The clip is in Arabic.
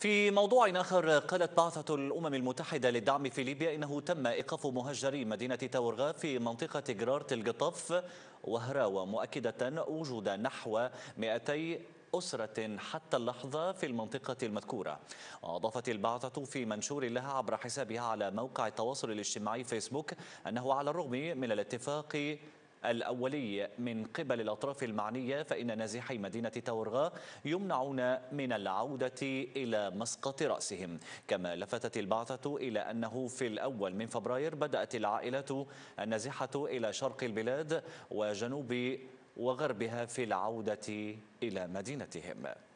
في موضوع آخر قالت بعثة الأمم المتحدة للدعم في ليبيا إنه تم إيقاف مهجري مدينة تاورغا في منطقة جرارت القطف وهراوة مؤكدة وجود نحو 200 أسرة حتى اللحظة في المنطقة المذكورة أضافت البعثة في منشور لها عبر حسابها على موقع التواصل الاجتماعي فيسبوك أنه على الرغم من الاتفاق الأولي من قبل الأطراف المعنية فإن نازحي مدينة تورغا يمنعون من العودة إلى مسقط رأسهم كما لفتت البعثة إلى أنه في الأول من فبراير بدأت العائلات النازحة إلى شرق البلاد وجنوب وغربها في العودة إلى مدينتهم